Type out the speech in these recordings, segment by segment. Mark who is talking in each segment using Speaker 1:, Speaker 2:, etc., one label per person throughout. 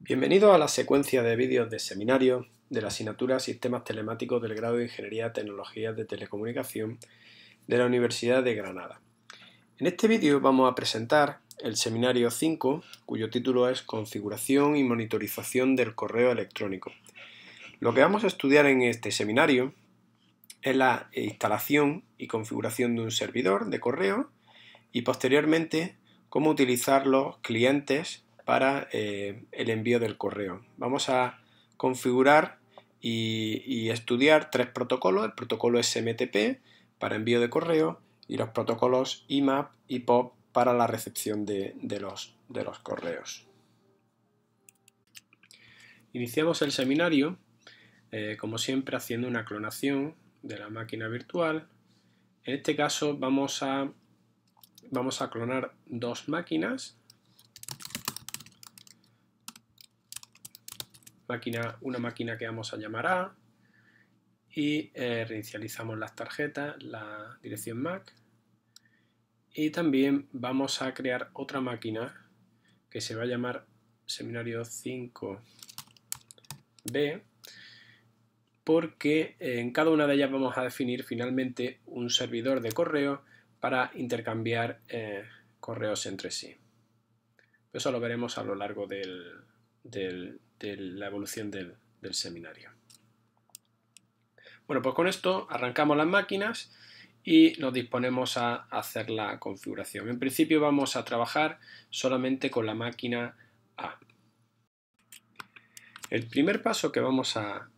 Speaker 1: Bienvenidos a la secuencia de vídeos de seminario de la asignatura Sistemas Telemáticos del grado de Ingeniería de Tecnologías de Telecomunicación de la Universidad de Granada. En este vídeo vamos a presentar el seminario 5, cuyo título es Configuración y monitorización del correo electrónico. Lo que vamos a estudiar en este seminario es la instalación y configuración de un servidor de correo y posteriormente cómo utilizar los clientes para eh, el envío del correo. Vamos a configurar y, estudiar tres protocolos, el protocolo SMTP para envío de correo y los protocolos IMAP y POP para la recepción de, los, correos. Iniciamos el seminario, eh, como siempre, haciendo una clonación de la máquina virtual. En este caso vamos a clonar dos máquinas una máquina que vamos a llamar A y eh, reinicializamos las tarjetas, la dirección MAC y también vamos a crear otra máquina que se va a llamar seminario 5B porque eh, en cada una de ellas vamos a definir finalmente un servidor de correo para intercambiar eh, correos entre sí. Eso lo veremos a lo largo del, de la evolución del, seminario. Bueno, pues con esto arrancamos las máquinas y nos disponemos a hacer la configuración. En principio vamos a trabajar solamente con la máquina A. El primer paso que vamos a,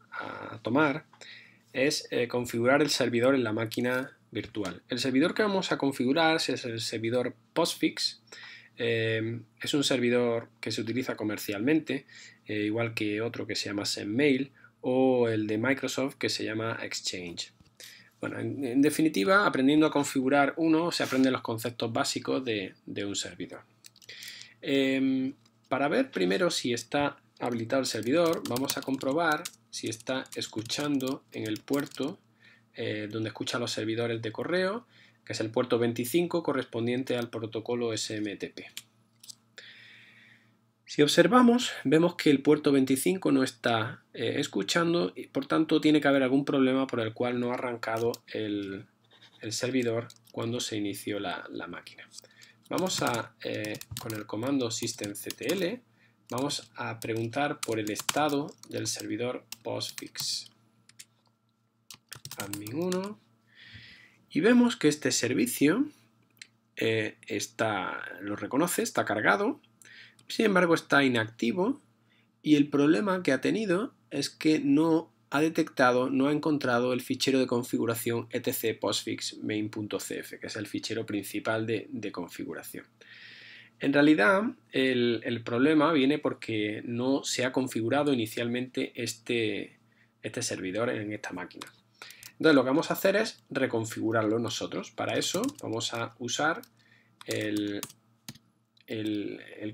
Speaker 1: tomar es eh, configurar el servidor en la máquina virtual. El servidor que vamos a configurar es el servidor POSTFIX, Em, es un servidor que se utiliza comercialmente, eh, igual que otro que se llama SendMail o el de Microsoft que se llama Exchange. Bueno, en, definitiva, aprendiendo a configurar uno se aprenden los conceptos básicos de, un servidor. Em, para ver primero si está habilitado el servidor, vamos a comprobar si está escuchando en el puerto eh, donde escuchan los servidores de correo que es el puerto 25 correspondiente al protocolo SMTP. Si observamos, vemos que el puerto 25 no está eh, escuchando y por tanto tiene que haber algún problema por el cual no ha arrancado el, servidor cuando se inició la, máquina. Vamos a, eh, con el comando systemctl, vamos a preguntar por el estado del servidor postfix. admin1 y vemos que este servicio eh, está, lo reconoce, está cargado, sin embargo está inactivo y el problema que ha tenido es que no ha detectado, no ha encontrado el fichero de configuración etc postfix que es el fichero principal de, configuración. En realidad, el, el, problema viene porque no se ha configurado inicialmente este, este servidor en esta máquina. Entonces lo que vamos a hacer es reconfigurarlo nosotros. Para eso vamos a usar el,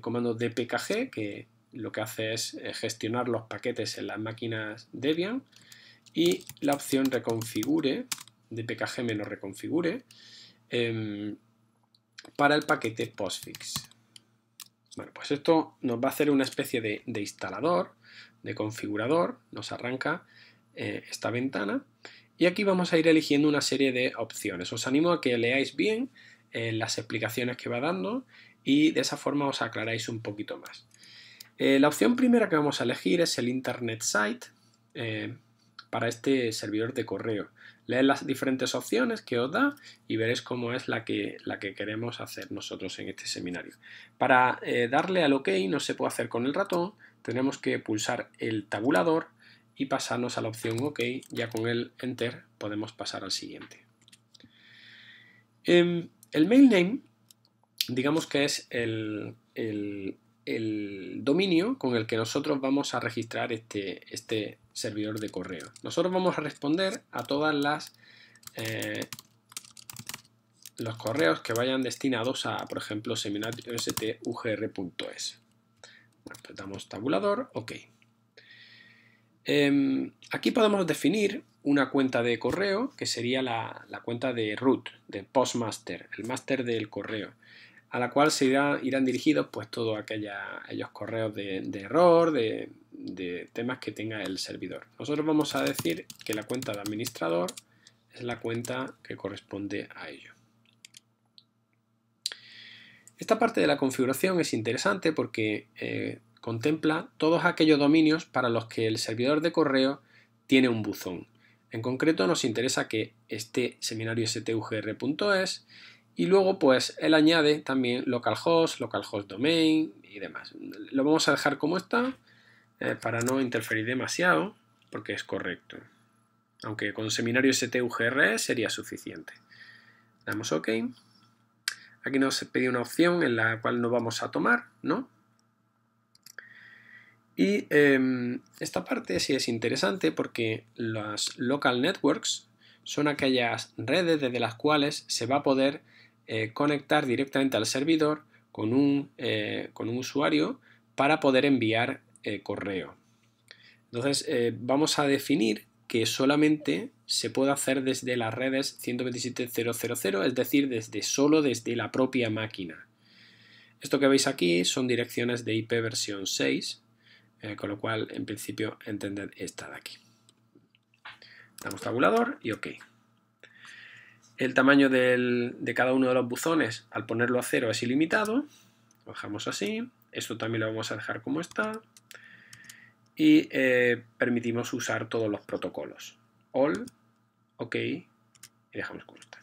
Speaker 1: comando dpkg que lo que hace es eh, gestionar los paquetes en las máquinas Debian y la opción reconfigure, dpkg-reconfigure, em, para el paquete postfix. Bueno, pues esto nos va a hacer una especie de, instalador, de configurador, nos arranca eh, esta ventana y aquí vamos a ir eligiendo una serie de opciones. Os animo a que leáis bien eh, las explicaciones que va dando y de esa forma os aclaráis un poquito más. Eh, la opción primera que vamos a elegir es el Internet Site eh, para este servidor de correo. Leed las diferentes opciones que os da y veréis cómo es la que, la que queremos hacer nosotros en este seminario. Para darle al OK no se puede hacer con el ratón, tenemos que pulsar el tabulador y pasarnos a la opción OK. Ya con el Enter podemos pasar al siguiente. Em, el mail name, digamos que es el, el, dominio con el que nosotros vamos a registrar este, este servidor de correo. Nosotros vamos a responder a todas las... Eh, los correos que vayan destinados a, por ejemplo, seminariostugr.es. Bueno, pues damos tabulador, OK. Em, aquí podemos definir una cuenta de correo que sería la, cuenta de root, de postmaster, el máster del correo, a la cual se irán dirigidos pues todos aquellos correos de, error, de, temas que tenga el servidor. Nosotros vamos a decir que la cuenta de administrador es la cuenta que corresponde a ello. Esta parte de la configuración es interesante porque eh, Contempla todos aquellos dominios para los que el servidor de correo tiene un buzón. En concreto nos interesa que esté seminario stugr.es y luego pues él añade también localhost, localhost domain y demás. Lo vamos a dejar como está eh, para no interferir demasiado porque es correcto. Aunque con seminario stugr sería suficiente. Damos OK. Aquí nos pide una opción en la cual no vamos a tomar, ¿no? Y em, esta parte sí es interesante porque las local networks son aquellas redes desde las cuales se va a poder eh, conectar directamente al servidor con un, eh, con un usuario para poder enviar eh, correo. Entonces vamos a definir que solamente se puede hacer desde las redes 127.0.0.0, es decir, desde solo desde la propia máquina. Esto que veis aquí son direcciones de IP versión 6 eh, con lo cual, en principio, entended esta de aquí. Damos tabulador y OK. El tamaño de cada uno de los buzones, al ponerlo a cero, es ilimitado. Lo dejamos así. Esto también lo vamos a dejar como está. Y eh, permitimos usar todos los protocolos. All, OK y dejamos como está.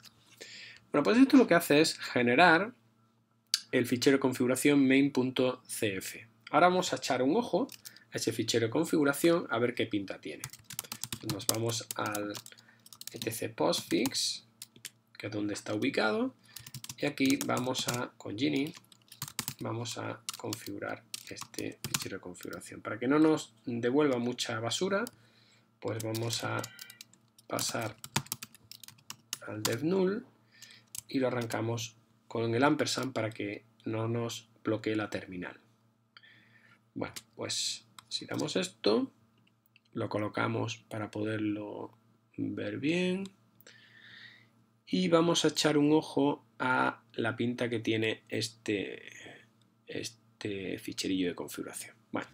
Speaker 1: Bueno, pues esto lo que hace es generar el fichero de configuración main.cf. Ahora vamos a echar un ojo ese fichero de configuración a ver qué pinta tiene. Nos vamos al etc postfix, que es donde está ubicado, y aquí vamos a, con Gini, vamos a configurar este fichero de configuración. Para que no nos devuelva mucha basura, pues vamos a pasar al dev null y lo arrancamos con el ampersand para que no nos bloquee la terminal. Bueno, pues si damos esto, lo colocamos para poderlo ver bien. Y vamos a echar un ojo a la pinta que tiene este, este ficherillo de configuración. Bueno,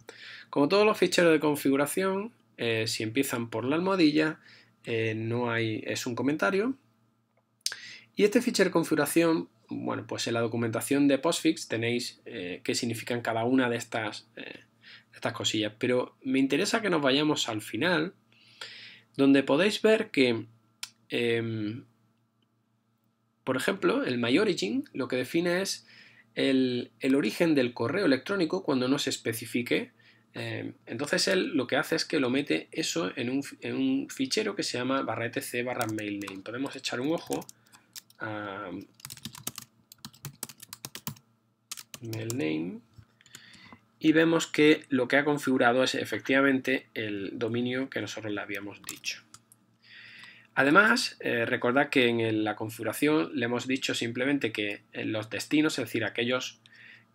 Speaker 1: como todos los ficheros de configuración, eh, si empiezan por la almohadilla, eh, no hay, es un comentario. Y este fichero de configuración, bueno, pues en la documentación de Postfix tenéis eh, qué significan cada una de estas estas cosillas, pero me interesa que nos vayamos al final, donde podéis ver que, em, por ejemplo, el origin lo que define es el, origen del correo electrónico cuando no se especifique. Em, entonces él lo que hace es que lo mete eso en un, fichero que se llama barra etc barra mailname. Podemos echar un ojo a mailname y vemos que lo que ha configurado es efectivamente el dominio que nosotros le habíamos dicho. Además, eh, recordad que en la configuración le hemos dicho simplemente que en eh, los destinos, es decir, aquellos,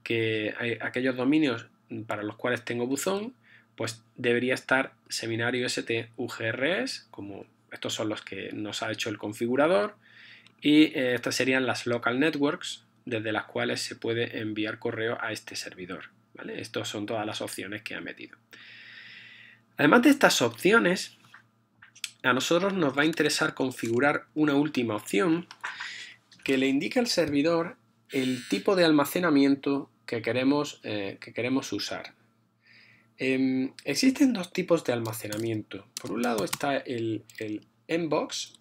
Speaker 1: que, eh, aquellos dominios para los cuales tengo buzón, pues debería estar seminario stugrs, como estos son los que nos ha hecho el configurador, y estas serían las local networks desde las cuales se puede enviar correo a este servidor. Estas son todas las opciones que ha metido. Además de estas opciones, a nosotros nos va a interesar configurar una última opción que le indique al servidor el tipo de almacenamiento que queremos, eh, que queremos usar. Em, existen dos tipos de almacenamiento. Por un lado está el, inbox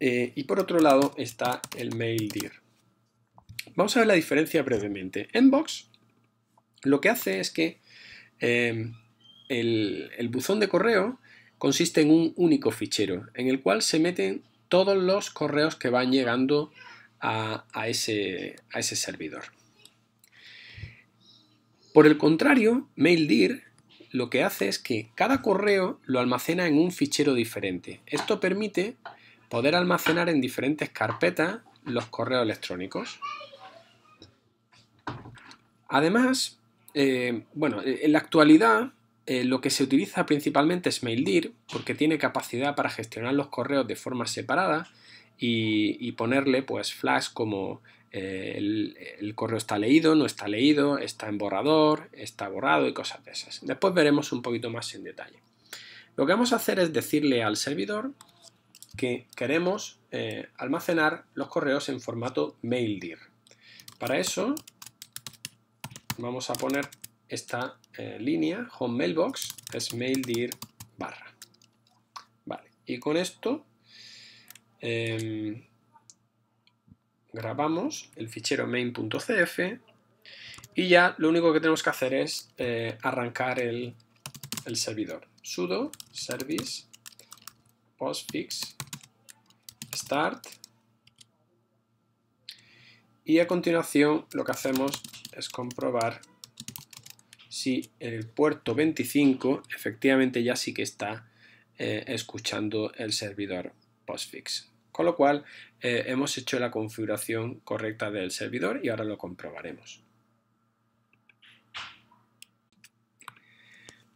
Speaker 1: eh, y por otro lado está el maildir. Vamos a ver la diferencia brevemente. Inbox lo que hace es que em, el, buzón de correo consiste en un único fichero en el cual se meten todos los correos que van llegando a, ese, a ese, servidor. Por el contrario, MailDir lo que hace es que cada correo lo almacena en un fichero diferente. Esto permite poder almacenar en diferentes carpetas los correos electrónicos. Además, eh, bueno, eh, en la actualidad eh, lo que se utiliza principalmente es MailDir porque tiene capacidad para gestionar los correos de forma separada y, ponerle pues flags como el, correo está leído, no está leído, está en borrador, está borrado y cosas de esas. Después veremos un poquito más en detalle. Lo que vamos a hacer es decirle al servidor que queremos almacenar los correos en formato MailDir. Para eso vamos a poner esta eh, línea, home mailbox, es maildir barra. Vale, y con esto em, grabamos el fichero main.cf y ya lo único que tenemos que hacer es eh, arrancar el, el servidor. sudo service postfix start y a continuación lo que hacemos es comprobar si el puerto 25 efectivamente ya sí que está eh, escuchando el servidor postfix. Con lo cual eh, hemos hecho la configuración correcta del servidor y ahora lo comprobaremos.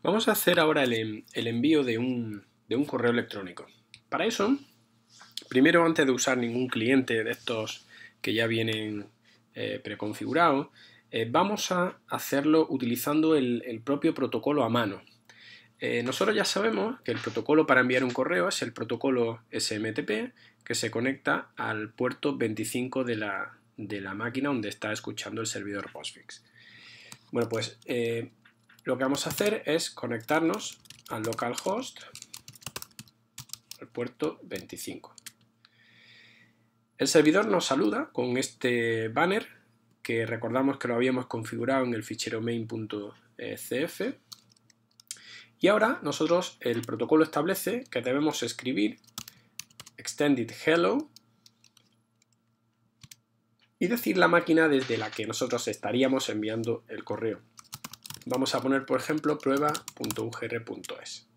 Speaker 1: Vamos a hacer ahora el, envío de un, correo electrónico. Para eso, primero antes de usar ningún cliente de estos que ya vienen eh, preconfigurados, eh, vamos a hacerlo utilizando el, propio protocolo a mano. Eh, nosotros ya sabemos que el protocolo para enviar un correo es el protocolo SMTP que se conecta al puerto 25 de la, máquina donde está escuchando el servidor Postfix. Bueno, pues eh, lo que vamos a hacer es conectarnos al localhost, al puerto 25. El servidor nos saluda con este banner que recordamos que lo habíamos configurado en el fichero main.cf. Eh, y ahora nosotros el protocolo establece que debemos escribir extended hello y decir la máquina desde la que nosotros estaríamos enviando el correo. Vamos a poner, por ejemplo, prueba.ugr.es.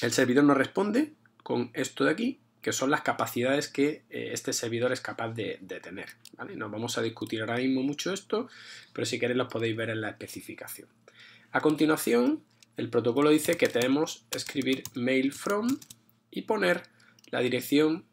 Speaker 1: El servidor nos responde con esto de aquí que son las capacidades que eh, este servidor es capaz de, tener. No vamos a discutir ahora mismo mucho esto, pero si queréis los podéis ver en la especificación. A continuación, el protocolo dice que tenemos escribir mail from y poner la dirección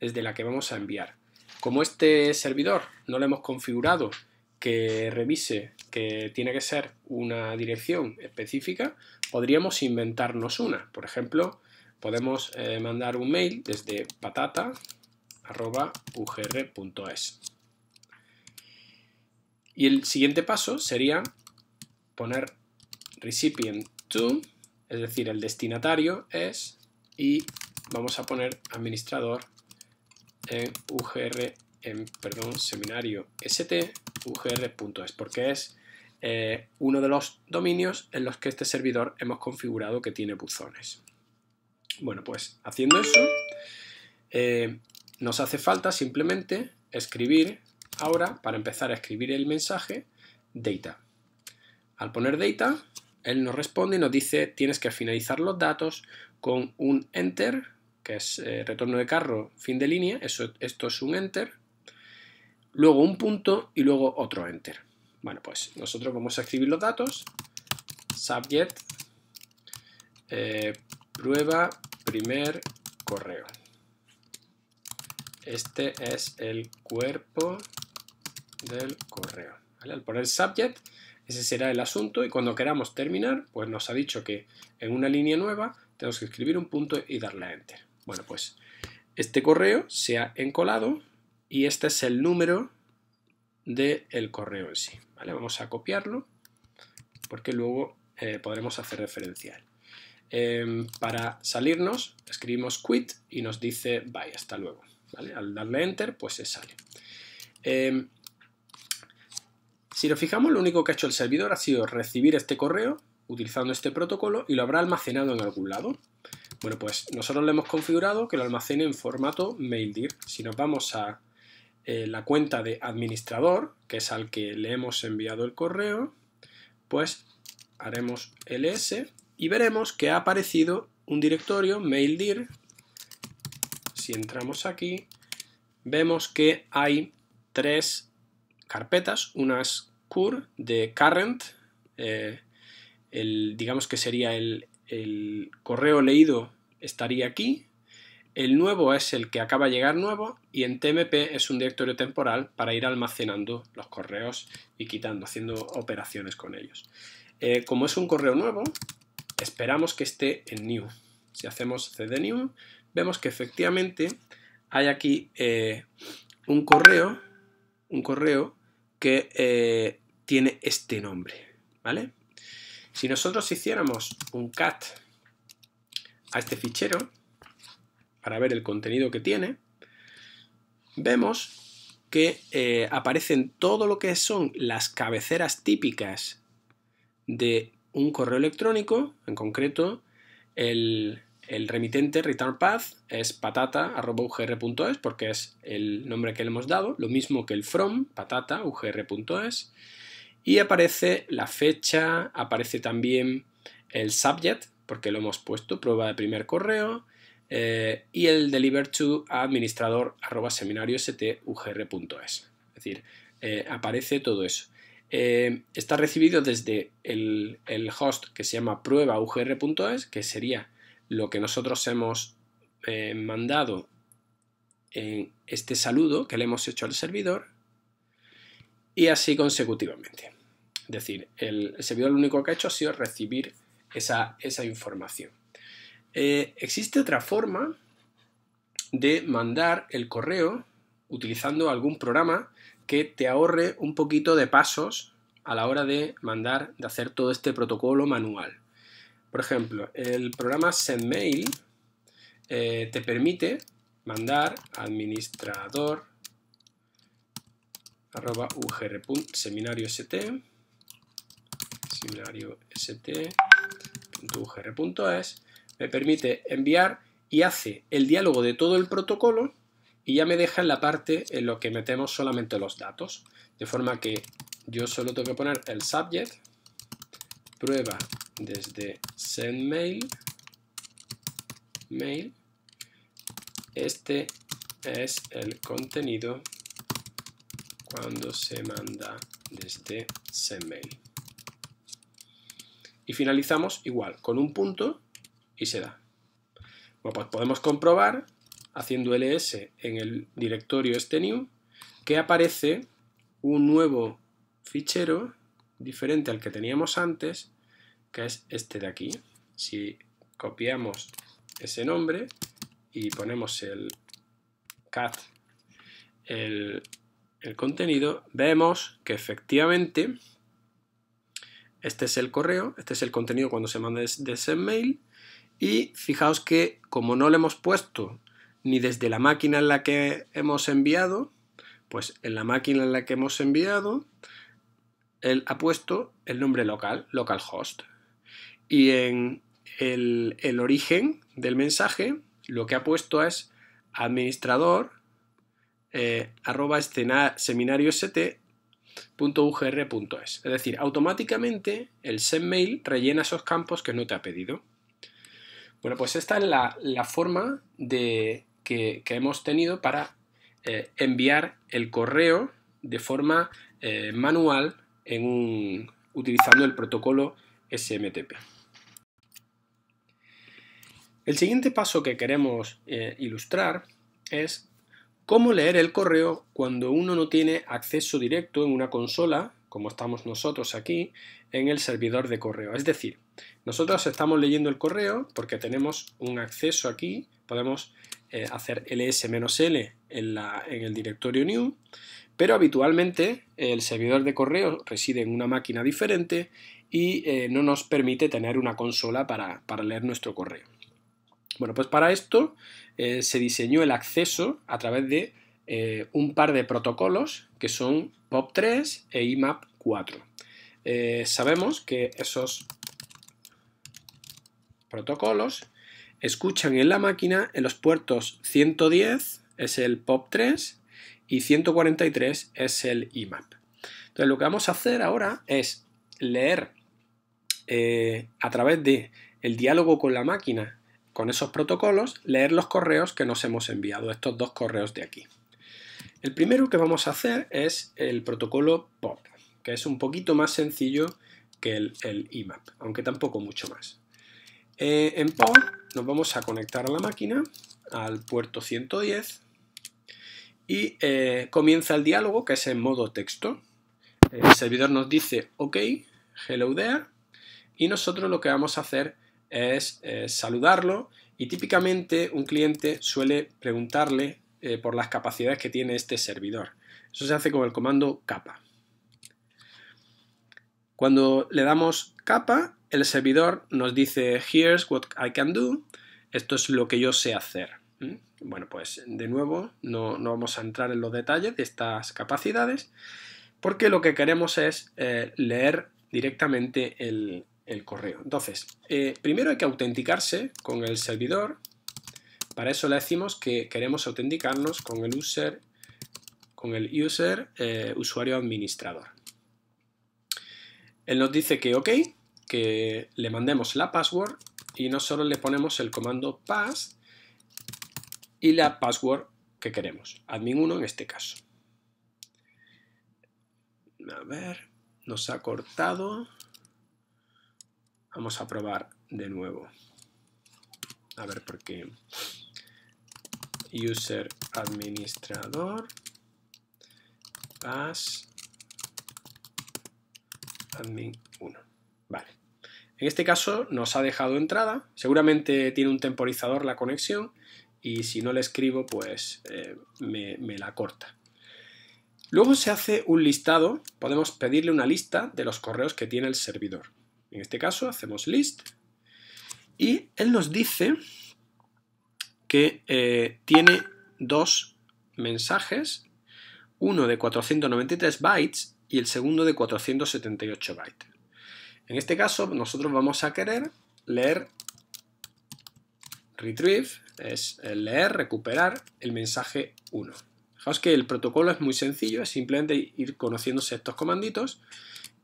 Speaker 1: desde la que vamos a enviar. Como este servidor no lo hemos configurado que revise que tiene que ser una dirección específica, podríamos inventarnos una. Por ejemplo, podemos eh, mandar un mail desde patata.ugr.es. Y el siguiente paso sería poner recipient to, es decir, el destinatario es, y vamos a poner administrador en UGR, en, perdón, seminario st, porque es eh, uno de los dominios en los que este servidor hemos configurado que tiene buzones. Bueno, pues haciendo eso, eh, nos hace falta simplemente escribir ahora, para empezar a escribir el mensaje, data. Al poner data, él nos responde y nos dice tienes que finalizar los datos con un enter, que es eh, retorno de carro, fin de línea, eso, esto es un enter, luego un punto y luego otro enter. Bueno, pues nosotros vamos a escribir los datos, subject, eh, Prueba primer correo. Este es el cuerpo del correo. Al poner subject, ese será el asunto y cuando queramos terminar, pues nos ha dicho que en una línea nueva tenemos que escribir un punto y darle a enter. Bueno, pues este correo se ha encolado y este es el número del correo en sí. ¿vale? Vamos a copiarlo porque luego eh, podremos hacer referencial. Em, para salirnos, escribimos quit y nos dice bye, hasta luego. Al darle enter, pues se sale. Em, si nos fijamos, lo único que ha hecho el servidor ha sido recibir este correo utilizando este protocolo y lo habrá almacenado en algún lado. Bueno, pues nosotros le hemos configurado que lo almacene en formato maildir. Si nos vamos a eh, la cuenta de administrador, que es al que le hemos enviado el correo, pues haremos ls y veremos que ha aparecido un directorio maildir. Si entramos aquí, vemos que hay tres carpetas, unas cur de current, eh, el, digamos que sería el, correo leído estaría aquí, el nuevo es el que acaba de llegar nuevo y en TMP es un directorio temporal para ir almacenando los correos y quitando, haciendo operaciones con ellos. Eh, como es un correo nuevo, Esperamos que esté en new. Si hacemos cd new, vemos que efectivamente hay aquí eh, un correo, un correo que eh, tiene este nombre, ¿vale? Si nosotros hiciéramos un cat a este fichero para ver el contenido que tiene, vemos que eh, aparecen todo lo que son las cabeceras típicas de un correo electrónico, en concreto el, remitente return path es patata.ugr.es porque es el nombre que le hemos dado, lo mismo que el from, patata.ugr.es y aparece la fecha, aparece también el subject porque lo hemos puesto, prueba de primer correo, eh, y el deliver to administrador arroba seminario Es decir, eh, aparece todo eso. Eh, está recibido desde el, host que se llama pruebaugr.es, que sería lo que nosotros hemos eh, mandado en este saludo que le hemos hecho al servidor, y así consecutivamente. Es decir, el, servidor lo único que ha hecho ha sido recibir esa, información. Eh, existe otra forma de mandar el correo utilizando algún programa que te ahorre un poquito de pasos a la hora de mandar, de hacer todo este protocolo manual. Por ejemplo, el programa SendMail eh, te permite mandar administrador arroba me permite enviar y hace el diálogo de todo el protocolo y ya me deja en la parte en lo que metemos solamente los datos, de forma que yo solo tengo que poner el subject, prueba desde sendmail, mail, este es el contenido cuando se manda desde sendmail. Y finalizamos igual, con un punto y se da. Bueno, pues podemos comprobar haciendo ls en el directorio este new, que aparece un nuevo fichero diferente al que teníamos antes, que es este de aquí. Si copiamos ese nombre y ponemos el cat, el, contenido, vemos que efectivamente este es el correo, este es el contenido cuando se manda de ese mail y fijaos que como no le hemos puesto ni desde la máquina en la que hemos enviado, pues en la máquina en la que hemos enviado, él ha puesto el nombre local, localhost. Y en el, origen del mensaje, lo que ha puesto es administrador eh, arroba seminario st Es decir, automáticamente el sendmail rellena esos campos que no te ha pedido. Bueno, pues esta es la forma de, que, hemos tenido para eh, enviar el correo de forma eh, manual utilizando el protocolo SMTP. El siguiente paso que queremos eh, ilustrar es cómo leer el correo cuando uno no tiene acceso directo en una consola como estamos nosotros aquí, en el servidor de correo. Es decir, nosotros estamos leyendo el correo porque tenemos un acceso aquí, podemos eh, hacer ls-l en, en el directorio new, pero habitualmente el servidor de correo reside en una máquina diferente y eh, no nos permite tener una consola para, leer nuestro correo. Bueno, pues para esto eh, se diseñó el acceso a través de un par de protocolos que son POP3 e IMAP 4. Eh, sabemos que esos protocolos escuchan en la máquina en los puertos 110 es el POP3 y 143 es el IMAP. Entonces lo que vamos a hacer ahora es leer eh, a través de el diálogo con la máquina con esos protocolos, leer los correos que nos hemos enviado, estos dos correos de aquí. El primero que vamos a hacer es el protocolo POP, que es un poquito más sencillo que el, IMAP, aunque tampoco mucho más. Eh, en POP nos vamos a conectar a la máquina, al puerto 110, y eh, comienza el diálogo, que es en modo texto. El servidor nos dice, ok, hello there, y nosotros lo que vamos a hacer es eh, saludarlo, y típicamente un cliente suele preguntarle eh, por las capacidades que tiene este servidor. Eso se hace con el comando capa. Cuando le damos capa, el servidor nos dice here's what I can do, esto es lo que yo sé hacer. ¿Mm? Bueno, pues de nuevo no, vamos a entrar en los detalles de estas capacidades porque lo que queremos es eh, leer directamente el, correo. Entonces, eh, primero hay que autenticarse con el servidor para eso le decimos que queremos autenticarnos con el user, con el user eh, usuario administrador. Él nos dice que ok, que le mandemos la password y no nosotros le ponemos el comando pass y la password que queremos, admin1 en este caso. A ver, nos ha cortado. Vamos a probar de nuevo. A ver por qué user administrador pass admin 1. Vale. En este caso nos ha dejado entrada, seguramente tiene un temporizador la conexión y si no le escribo pues eh, me la corta. Luego se hace un listado, podemos pedirle una lista de los correos que tiene el servidor. En este caso hacemos list y él nos dice que eh, tiene dos mensajes, uno de 493 bytes y el segundo de 478 bytes. En este caso nosotros vamos a querer leer retrieve, es eh, leer, recuperar el mensaje 1. Fijaos que el protocolo es muy sencillo, es simplemente ir conociéndose estos comanditos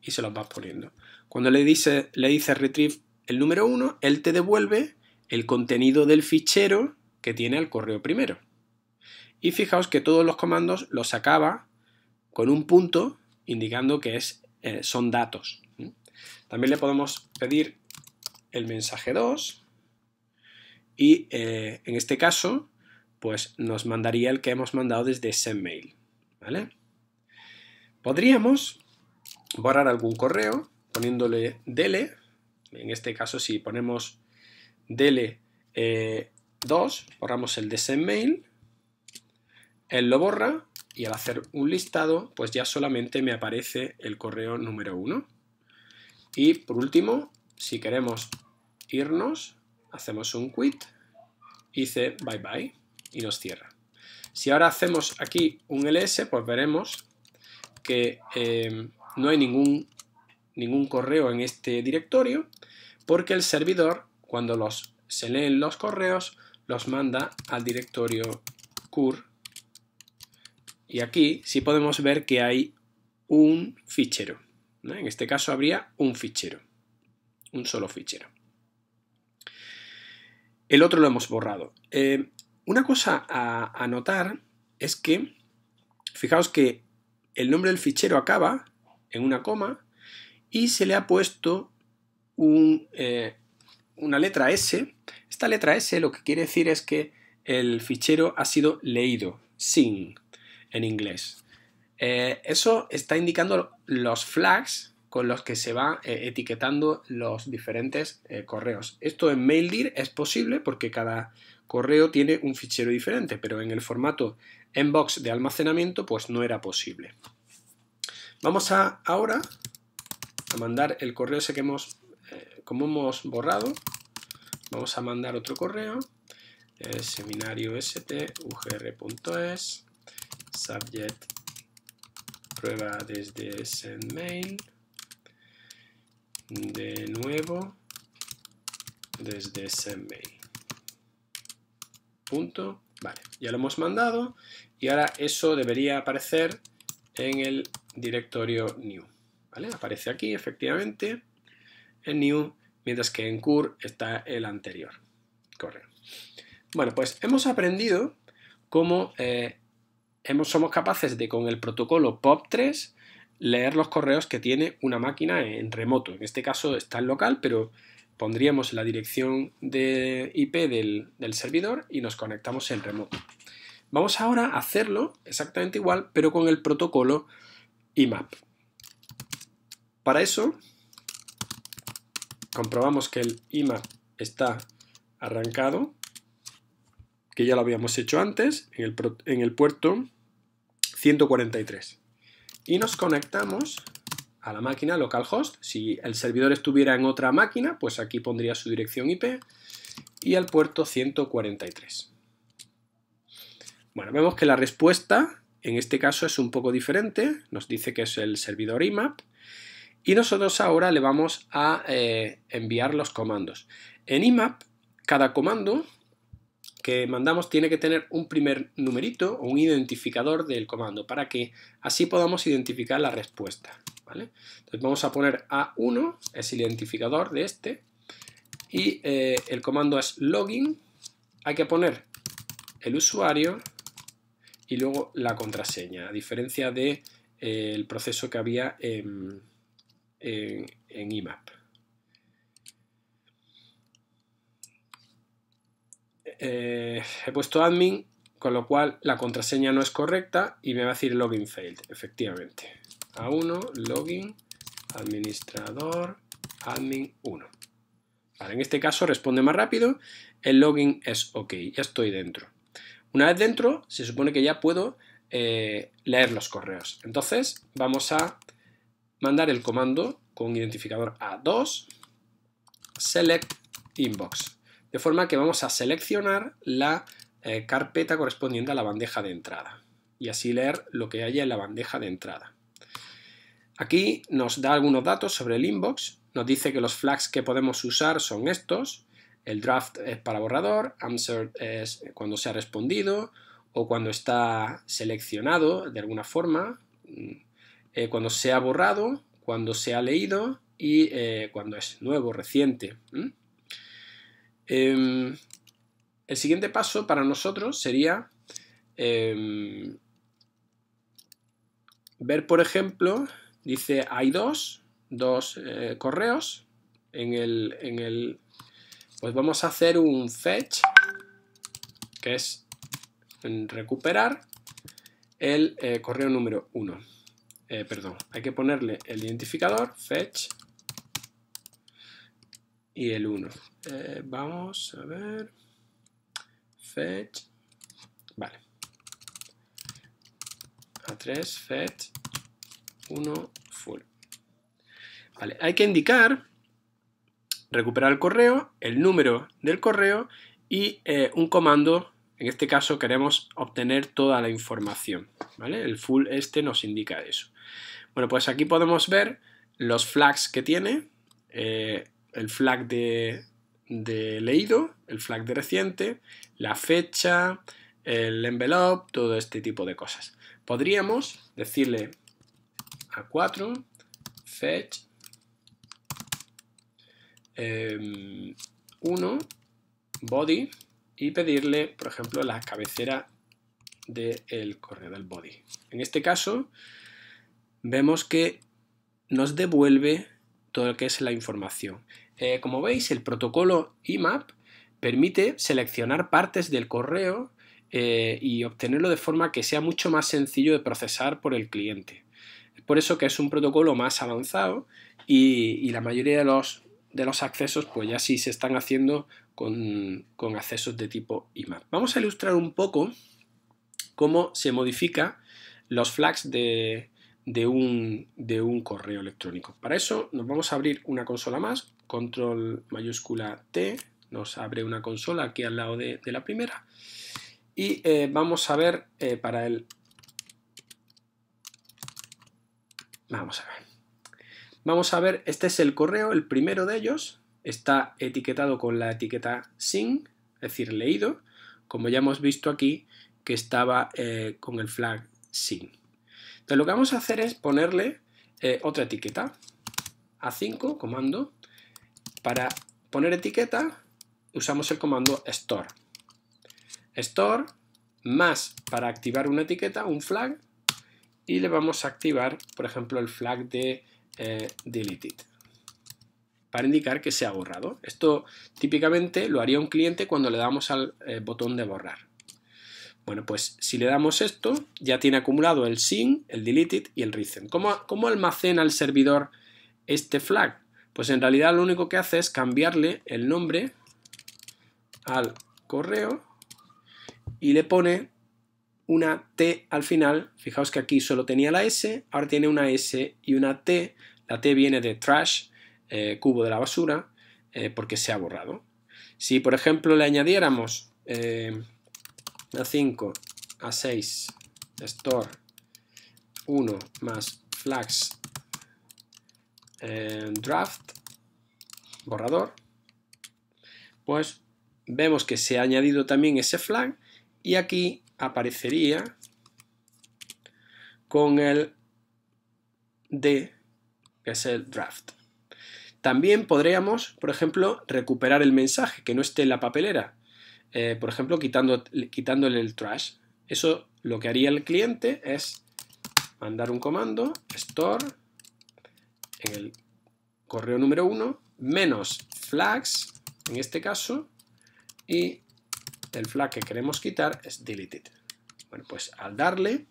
Speaker 1: y se los vas poniendo. Cuando le dices le dice retrieve el número 1, él te devuelve el contenido del fichero que tiene el correo primero. Y fijaos que todos los comandos los acaba con un punto indicando que es, eh, son datos. También le podemos pedir el mensaje 2 y eh, en este caso pues nos mandaría el que hemos mandado desde SendMail. ¿vale? Podríamos borrar algún correo poniéndole dele, en este caso si ponemos dele eh, 2, borramos el de él lo borra y al hacer un listado, pues ya solamente me aparece el correo número 1. Y por último, si queremos irnos, hacemos un quit, hice bye bye y nos cierra. Si ahora hacemos aquí un ls, pues veremos que eh, no hay ningún, ningún correo en este directorio porque el servidor, cuando los, se leen los correos, los manda al directorio cur y aquí sí podemos ver que hay un fichero. En este caso habría un fichero, un solo fichero. El otro lo hemos borrado. Eh, una cosa a, anotar notar es que, fijaos que el nombre del fichero acaba en una coma y se le ha puesto eh, una letra S esta letra S lo que quiere decir es que el fichero ha sido leído, sin en inglés. Eh, eso está indicando los flags con los que se va eh, etiquetando los diferentes eh, correos. Esto en MailDir es posible porque cada correo tiene un fichero diferente, pero en el formato inbox de almacenamiento pues no era posible. Vamos a ahora a mandar el correo ese que hemos, como hemos borrado, Vamos a mandar otro correo, seminario stugr.es, subject prueba desde sendmail, de nuevo desde sendmail, Punto. Vale, ya lo hemos mandado y ahora eso debería aparecer en el directorio new. ¿Vale? Aparece aquí, efectivamente, en new mientras que en cur está el anterior. Correo. Bueno, pues hemos aprendido cómo eh, hemos, somos capaces de con el protocolo POP3 leer los correos que tiene una máquina en remoto. En este caso está en local, pero pondríamos la dirección de IP del, del servidor y nos conectamos en remoto. Vamos ahora a hacerlo exactamente igual, pero con el protocolo IMAP. Para eso comprobamos que el IMAP está arrancado, que ya lo habíamos hecho antes, en el, puerto 143. Y nos conectamos a la máquina localhost. Si el servidor estuviera en otra máquina, pues aquí pondría su dirección IP y al puerto 143. Bueno, vemos que la respuesta en este caso es un poco diferente. Nos dice que es el servidor IMAP y nosotros ahora le vamos a eh, enviar los comandos. En IMAP, cada comando que mandamos tiene que tener un primer numerito o un identificador del comando para que así podamos identificar la respuesta. ¿vale? Entonces vamos a poner A1, es el identificador de este, y eh, el comando es login. Hay que poner el usuario y luego la contraseña, a diferencia del de, eh, el proceso que había en en, IMAP. Eh, he puesto admin, con lo cual la contraseña no es correcta y me va a decir login failed, efectivamente. A1, login, administrador, admin 1. en este caso responde más rápido, el login es ok, ya estoy dentro. Una vez dentro, se supone que ya puedo eh, leer los correos. Entonces, vamos a mandar el comando con identificador A2 select inbox. De forma que vamos a seleccionar la eh, carpeta correspondiente a la bandeja de entrada y así leer lo que haya en la bandeja de entrada. Aquí nos da algunos datos sobre el inbox, nos dice que los flags que podemos usar son estos, el draft es para borrador, answer es cuando se ha respondido o cuando está seleccionado de alguna forma, mm, eh, cuando se ha borrado, cuando se ha leído y eh, cuando es nuevo, reciente. Em, el siguiente paso para nosotros sería em, ver, por ejemplo, dice hay dos, dos eh, correos en el, en el... Pues vamos a hacer un fetch, que es recuperar el correo número 1. Eh, perdón, hay que ponerle el identificador fetch y el 1. Eh, vamos a ver, fetch, vale, a3 fetch 1 full. Vale, hay que indicar, recuperar el correo, el número del correo y eh, un comando en este caso queremos obtener toda la información, ¿vale? El full este nos indica eso. Bueno, pues aquí podemos ver los flags que tiene, eh, el flag de, leído, el flag de reciente, la fecha, el envelope, todo este tipo de cosas. Podríamos decirle a 4 fetch 1 em, body y pedirle, por ejemplo, la cabecera del correo del body. En este caso, vemos que nos devuelve todo lo que es la información. Eh, como veis, el protocolo IMAP permite seleccionar partes del correo eh, y obtenerlo de forma que sea mucho más sencillo de procesar por el cliente. por eso que es un protocolo más avanzado y, la mayoría de los, de los accesos pues ya sí se están haciendo con, accesos de tipo IMAP. Vamos a ilustrar un poco cómo se modifica los flags de, un, correo electrónico. Para eso nos vamos a abrir una consola más, control mayúscula T, nos abre una consola aquí al lado de, la primera y eh, vamos a ver eh, para el... Vamos a ver. Vamos a ver, este es el correo, el primero de ellos, está etiquetado con la etiqueta sin, es decir, leído, como ya hemos visto aquí que estaba eh, con el flag sin. Entonces lo que vamos a hacer es ponerle eh, otra etiqueta, A5, comando, para poner etiqueta usamos el comando store. Store más para activar una etiqueta, un flag, y le vamos a activar, por ejemplo, el flag de eh, deleted para indicar que se ha borrado. Esto típicamente lo haría un cliente cuando le damos al eh, botón de borrar. Bueno, pues si le damos esto, ya tiene acumulado el sin, el deleted y el recent. ¿Cómo, cómo almacena el servidor este flag? Pues en realidad lo único que hace es cambiarle el nombre al correo y le pone una T al final. Fijaos que aquí solo tenía la S, ahora tiene una S y una T. La T viene de trash eh, cubo de la basura eh, porque se ha borrado. Si, por ejemplo, le añadiéramos eh, a 5, a 6, store 1 más flags draft, borrador, pues vemos que se ha añadido también ese flag y aquí aparecería con el D, que es el draft. También podríamos, por ejemplo, recuperar el mensaje que no esté en la papelera, eh, por ejemplo, quitando, quitándole el trash. Eso lo que haría el cliente es mandar un comando store en el correo número 1 menos flags en este caso y el flag que queremos quitar es deleted. Bueno, pues al darle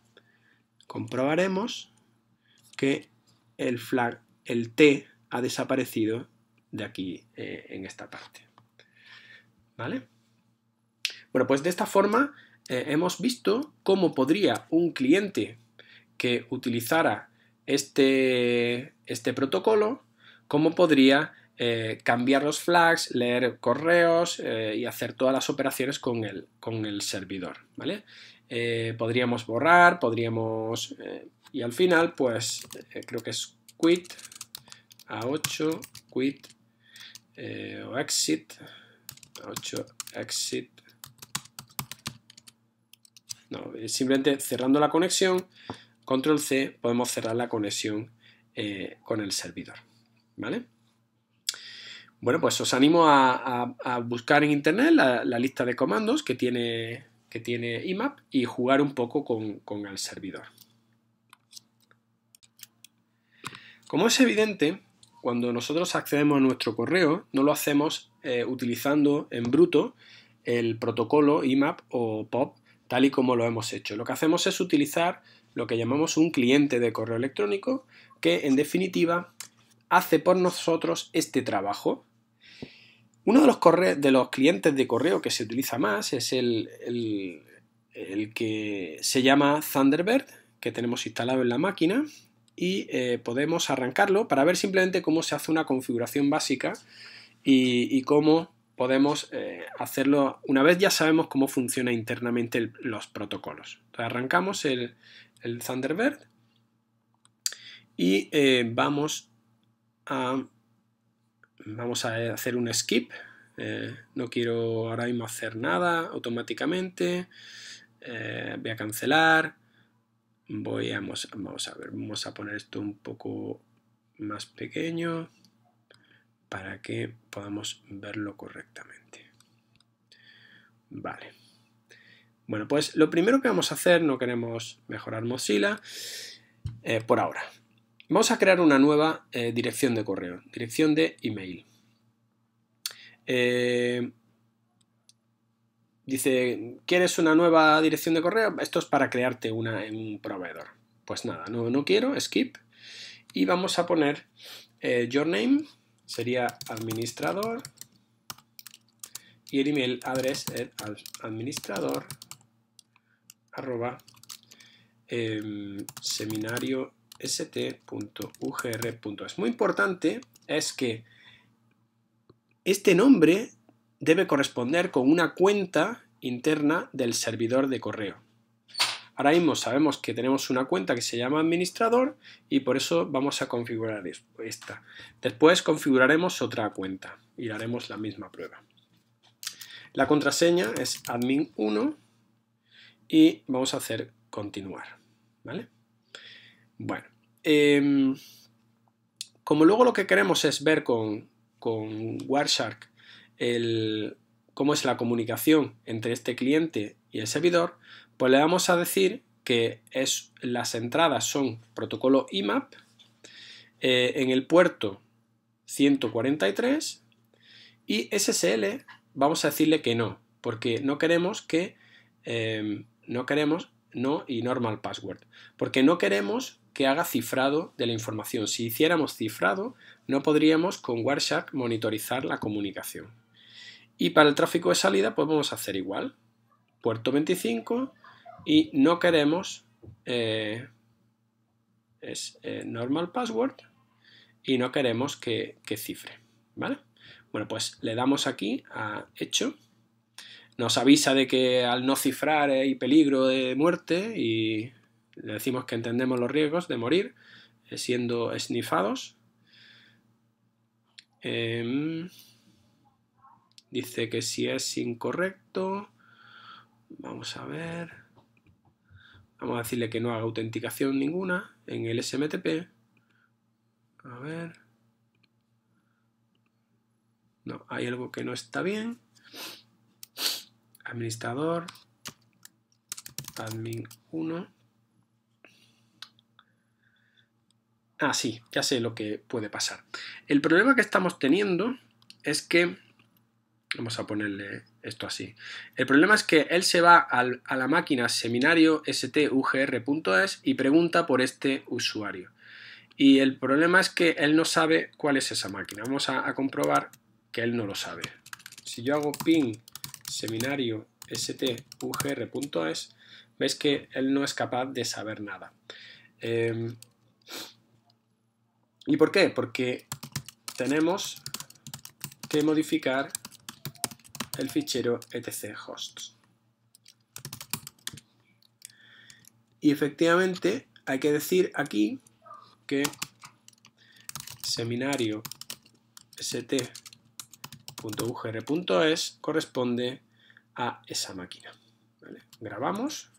Speaker 1: comprobaremos que el flag, el T ha desaparecido de aquí eh, en esta parte. ¿Vale? Bueno, pues de esta forma eh, hemos visto cómo podría un cliente que utilizara este, este protocolo, cómo podría eh, cambiar los flags, leer correos y hacer todas las operaciones con el, con el servidor, ¿vale? podríamos borrar, podríamos... y al final, pues creo que es quit a8, quit eh, o exit. A8, exit. No, eh, simplemente cerrando la conexión, control C, podemos cerrar la conexión eh, con el servidor. ¿Vale? Bueno, pues os animo a, buscar en internet la, lista de comandos que tiene, que tiene IMAP y jugar un poco con, con el servidor. Como es evidente, cuando nosotros accedemos a nuestro correo, no lo hacemos eh, utilizando en bruto el protocolo IMAP o POP tal y como lo hemos hecho. Lo que hacemos es utilizar lo que llamamos un cliente de correo electrónico que en definitiva hace por nosotros este trabajo. Uno de los, clientes de correo que se utiliza más es el que se llama Thunderbird, que tenemos instalado en la máquina y eh, podemos arrancarlo para ver simplemente cómo se hace una configuración básica y, cómo podemos eh, hacerlo una vez ya sabemos cómo funciona internamente los protocolos. Entonces arrancamos el, Thunderbird y eh, vamos, vamos a hacer un skip. no quiero ahora mismo hacer nada automáticamente. voy a cancelar voy vamos, a ver, vamos a poner esto un poco más pequeño para que podamos verlo correctamente. Vale. Bueno, pues lo primero que vamos a hacer, no queremos mejorar Mozilla eh, por ahora. Vamos a crear una nueva eh, dirección de correo, dirección de email. Eh, Dice, ¿quieres una nueva dirección de correo? Esto es para crearte una en un proveedor. Pues nada, no, quiero, skip. Y vamos a poner eh, your name, sería administrador. Y el email address es administrador arroba eh, seminario Muy importante es que este nombre debe corresponder con una cuenta interna del servidor de correo. Ahora mismo sabemos que tenemos una cuenta que se llama administrador y por eso vamos a configurar esta. Después configuraremos otra cuenta y haremos la misma prueba. La contraseña es admin1 y vamos a hacer continuar. ¿vale? Bueno, em, como luego lo que queremos es ver con, con Wireshark cómo es la comunicación entre este cliente y el servidor, pues le vamos a decir que es, las entradas son protocolo IMAP eh, en el puerto 143 y SSL vamos a decirle que no, porque no queremos que eh, no queremos no y normal password, porque no queremos que haga cifrado de la información. Si hiciéramos cifrado, no podríamos con Wireshark monitorizar la comunicación. Y para el tráfico de salida, pues vamos a hacer igual. Puerto 25 y no queremos eh, es eh, normal password y no queremos que, cifre, ¿vale? Bueno, pues le damos aquí a hecho. Nos avisa de que al no cifrar hay peligro de muerte y le decimos que entendemos los riesgos de morir eh, siendo esnifados. Em, Dice que si es incorrecto, vamos a ver, vamos a decirle que no haga autenticación ninguna en el SMTP. A ver. No, hay algo que no está bien. Administrador, admin 1. Ah, sí, ya sé lo que puede pasar. El problema que estamos teniendo es que Vamos a ponerle esto así. El problema es que él se va a la máquina seminario stugr.es y pregunta por este usuario. Y el problema es que él no sabe cuál es esa máquina. Vamos a, comprobar que él no lo sabe. Si yo hago ping seminario stugr.es, veis que él no es capaz de saber nada. Em, ¿Y por qué? Porque tenemos que modificar el fichero etc-hosts. Y efectivamente hay que decir aquí que seminario st.ugr.es corresponde a esa máquina. Grabamos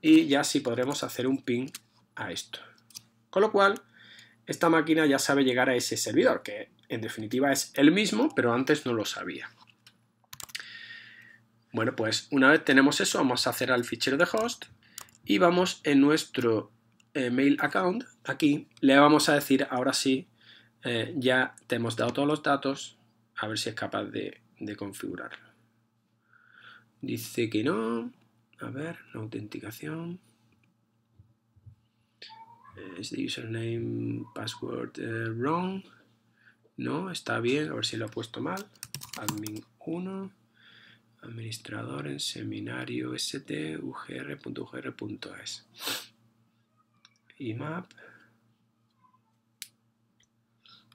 Speaker 1: y ya sí podremos hacer un ping a esto. Con lo cual, esta máquina ya sabe llegar a ese servidor, que en definitiva es el mismo, pero antes no lo sabía. Bueno, pues una vez tenemos eso, vamos a hacer al fichero de host y vamos en nuestro eh, mail account, aquí, le vamos a decir ahora sí, eh, ya te hemos dado todos los datos, a ver si es capaz de, configurarlo. Dice que no, a ver, la autenticación. Es eh, username, password wrong. No, está bien, a ver si lo he puesto mal. Admin 1 administrador en seminario stugr.ugr.es. IMAP,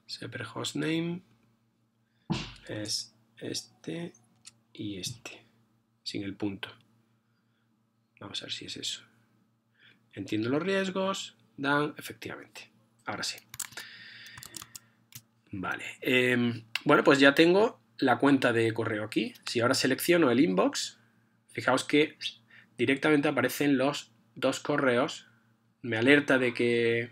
Speaker 1: Separate hostname es este y este, sin el punto. Vamos a ver si es eso. Entiendo los riesgos, dan, efectivamente. Ahora sí. Vale. Em, bueno, pues ya tengo la cuenta de correo aquí. Si ahora selecciono el inbox, fijaos que directamente aparecen los dos correos. Me alerta de que,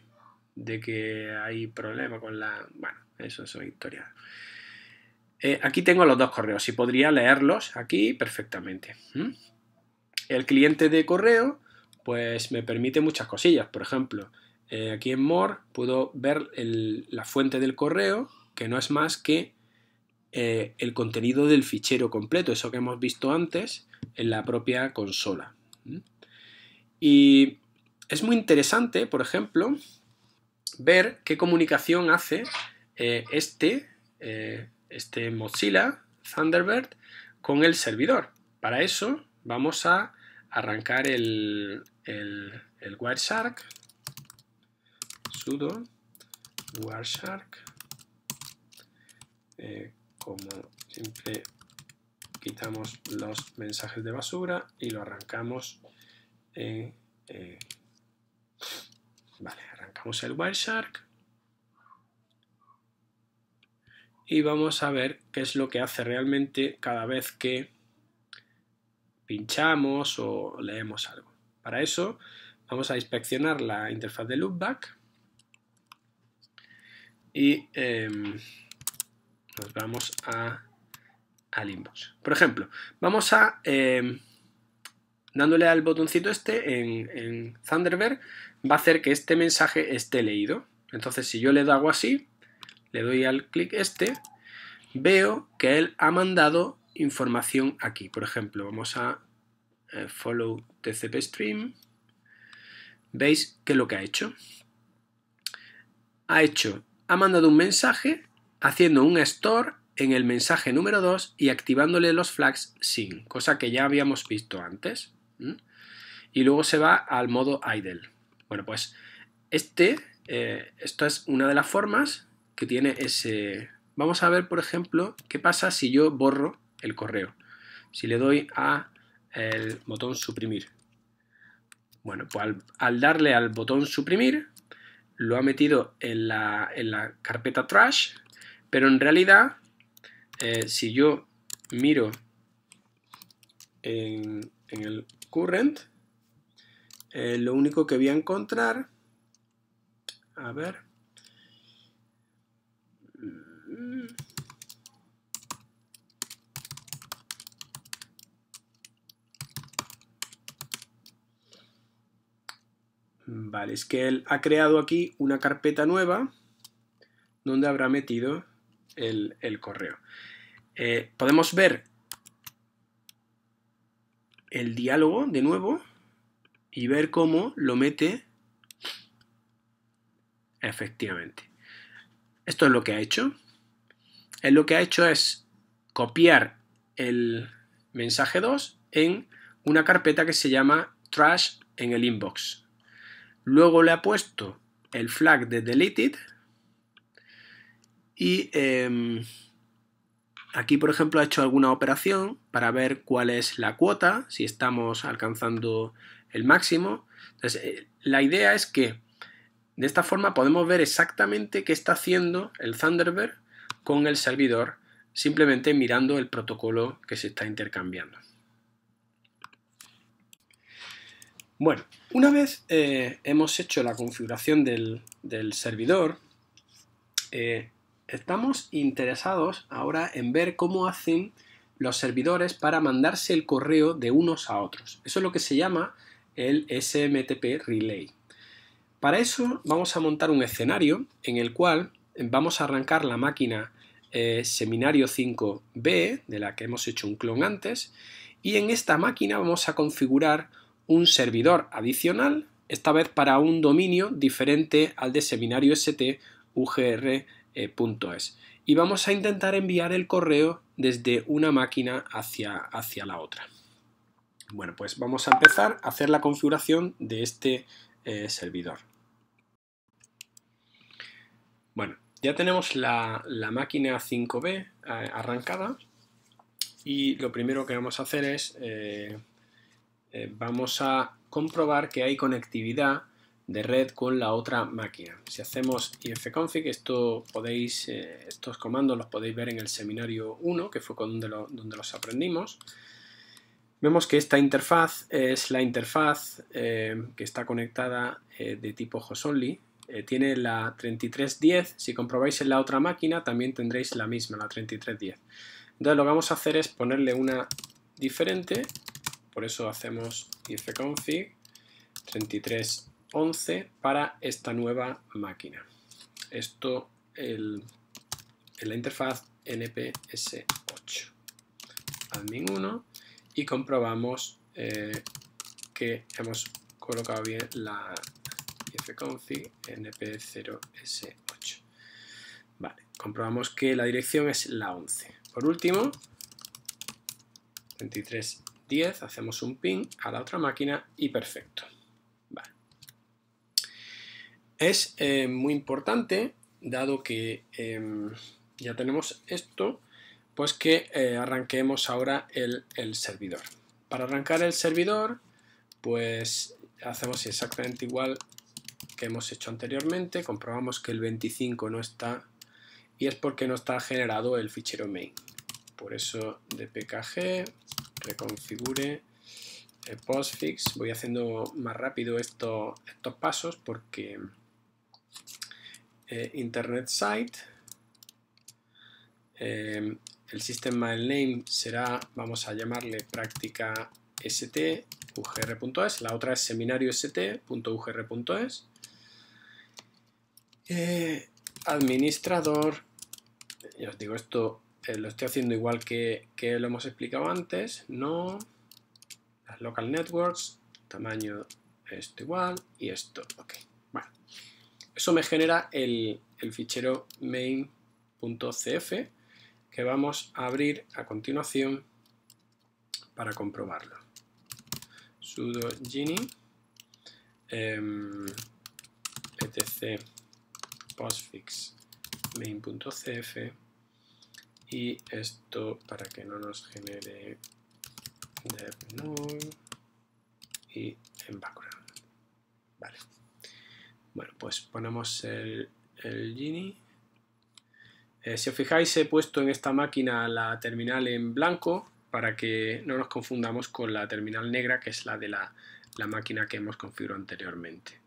Speaker 1: de que hay problema con la... Bueno, eso es una historia. Eh, aquí tengo los dos correos y podría leerlos aquí perfectamente. El cliente de correo pues me permite muchas cosillas. Por ejemplo, eh, aquí en More puedo ver la fuente del correo, que no es más que eh, el contenido del fichero completo, eso que hemos visto antes en la propia consola. Y es muy interesante, por ejemplo, ver qué comunicación hace eh, este, eh, este Mozilla Thunderbird con el servidor. Para eso vamos a arrancar el, el, Wireshark, sudo Wireshark, como siempre quitamos los mensajes de basura y lo arrancamos en, eh, vale, arrancamos el Wireshark y vamos a ver qué es lo que hace realmente cada vez que pinchamos o leemos algo. Para eso vamos a inspeccionar la interfaz de loopback y em, nos vamos a, al inbox. Por ejemplo, vamos a, em, dándole al botoncito este en, Thunderbird, va a hacer que este mensaje esté leído. Entonces, si yo le hago así, le doy al clic este, veo que él ha mandado información aquí. Por ejemplo, vamos a eh, follow TCP stream. ¿Veis qué es lo que ha hecho? Ha hecho, ha mandado un mensaje haciendo un store en el mensaje número 2 y activándole los flags sin, cosa que ya habíamos visto antes. Y luego se va al modo idle. Bueno, pues este, eh, es una de las formas que tiene ese... Vamos a ver, por ejemplo, qué pasa si yo borro el correo. Si le doy a el botón suprimir. Bueno, pues al, al darle al botón suprimir, lo ha metido en la, en la carpeta trash, pero en realidad, eh, si yo miro en, el current, eh, lo único que voy a encontrar, a ver, Vale, es que él ha creado aquí una carpeta nueva donde habrá metido el, correo. Eh, podemos ver el diálogo de nuevo y ver cómo lo mete efectivamente. Esto es lo que ha hecho. es eh, lo que ha hecho es copiar el mensaje 2 en una carpeta que se llama trash en el inbox. Luego le ha puesto el flag de deleted y em, aquí, por ejemplo, ha hecho alguna operación para ver cuál es la cuota, si estamos alcanzando el máximo. Entonces, eh, la idea es que de esta forma podemos ver exactamente qué está haciendo el Thunderbird con el servidor, simplemente mirando el protocolo que se está intercambiando. Bueno, una vez eh, hemos hecho la configuración del, servidor, eh, estamos interesados ahora en ver cómo hacen los servidores para mandarse el correo de unos a otros. Eso es lo que se llama el SMTP Relay. Para eso vamos a montar un escenario en el cual vamos a arrancar la máquina eh, Seminario 5B, de la que hemos hecho un clon antes, y en esta máquina vamos a configurar un servidor adicional, esta vez para un dominio diferente al de Seminario ST UGR eh, .es. Y vamos a intentar enviar el correo desde una máquina hacia, hacia la otra. Bueno, pues vamos a empezar a hacer la configuración de este eh, servidor. Bueno, ya tenemos la, máquina 5B eh, arrancada y lo primero que vamos a hacer es, vamos a comprobar que hay conectividad de red con la otra máquina. Si hacemos ifconfig, esto podéis, eh, estos comandos los podéis ver en el seminario 1, que fue donde, donde los aprendimos. Vemos que esta interfaz es la interfaz eh, que está conectada eh, de tipo Hosonly. tiene la 3310, si comprobáis en la otra máquina también tendréis la misma, la 3310. Entonces lo que vamos a hacer es ponerle una diferente, por eso hacemos ifconfig 3310 11 para esta nueva máquina. Esto en la interfaz nps8 admin 1 y comprobamos eh, que hemos colocado bien la fconfig np0s8. Vale, comprobamos que la dirección es la 11. Por último, 2310, hacemos un ping a la otra máquina y perfecto. Es eh, muy importante, dado que em, ya tenemos esto, pues que eh, arranquemos ahora el, servidor. Para arrancar el servidor, pues hacemos exactamente igual que hemos hecho anteriormente, comprobamos que el 25 no está y es porque no está generado el fichero main. Por eso dpkg reconfigure eh, postfix, voy haciendo más rápido estos pasos porque eh, internet site. Em, el sistema el name será, vamos a llamarle práctica st.ugr.es. E la otra es seminario st.ugr.es. E eh, administrador, ya os digo, esto eh, lo estoy haciendo igual que, que, lo hemos explicado antes, no, las local networks, tamaño esto igual y esto, ok. Eso me genera el, fichero main.cf que vamos a abrir a continuación para comprobarlo. sudo gini em, etc postfix main.cf y esto para que no nos genere dev null y en background. Vale. Bueno, pues ponemos el, Gini. Eh, si os fijáis, he puesto en esta máquina la terminal en blanco para que no nos confundamos con la terminal negra, que es la de la, máquina que hemos configurado anteriormente.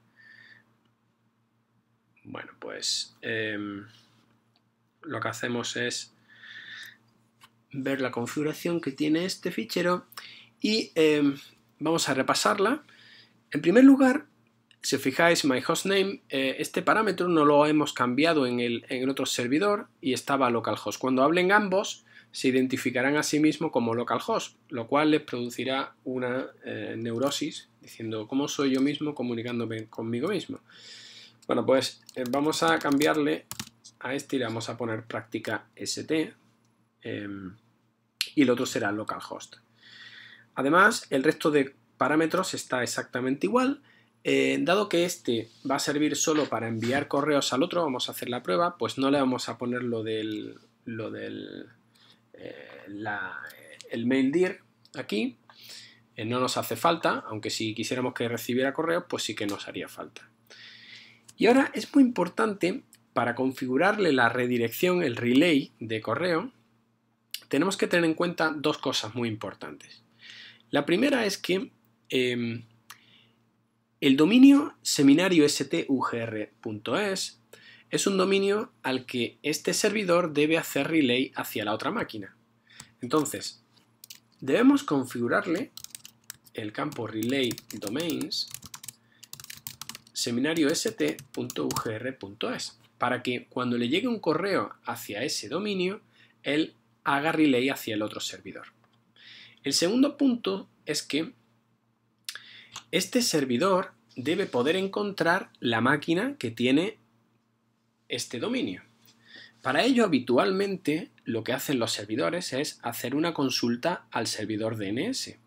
Speaker 1: Bueno, pues em, lo que hacemos es ver la configuración que tiene este fichero y em, vamos a repasarla. En primer lugar, si os fijáis, my hostname, eh, este parámetro no lo hemos cambiado en el, otro servidor y estaba localhost. Cuando hablen ambos, se identificarán a sí mismos como localhost, lo cual les producirá una eh, neurosis diciendo cómo soy yo mismo comunicándome conmigo mismo. Bueno, pues eh, vamos a cambiarle a este y le vamos a poner práctica ST em, y el otro será localhost. Además, el resto de parámetros está exactamente igual eh, dado que este va a servir solo para enviar correos al otro, vamos a hacer la prueba, pues no le vamos a poner lo del, lo eh, el mail aquí, eh, no nos hace falta, aunque si quisiéramos que recibiera correo, pues sí que nos haría falta. Y ahora es muy importante para configurarle la redirección, el relay de correo, tenemos que tener en cuenta dos cosas muy importantes. La primera es que em, el dominio seminariostugr.es e es un dominio al que este servidor debe hacer relay hacia la otra máquina. Entonces, debemos configurarle el campo relay domains seminariost.ugr.es e para que cuando le llegue un correo hacia ese dominio, él haga relay hacia el otro servidor. El segundo punto es que este servidor debe poder encontrar la máquina que tiene este dominio. Para ello, habitualmente, lo que hacen los servidores es hacer una consulta al servidor DNS.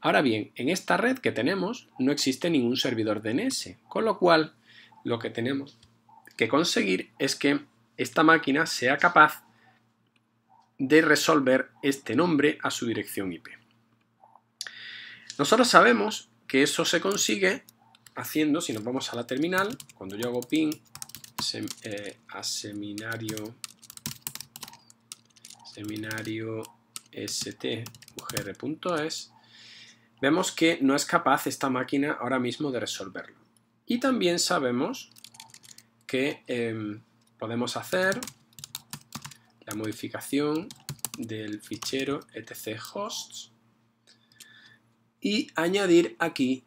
Speaker 1: Ahora bien, en esta red que tenemos no existe ningún servidor DNS, con lo cual lo que tenemos que conseguir es que esta máquina sea capaz de resolver este nombre a su dirección IP. Nosotros sabemos que eso se consigue haciendo, si nos vamos a la terminal, cuando yo hago ping eh, a seminario, seminario st.ugr.es, vemos que no es capaz esta máquina ahora mismo de resolverlo. Y también sabemos que em, podemos hacer la modificación del fichero etc hosts y añadir aquí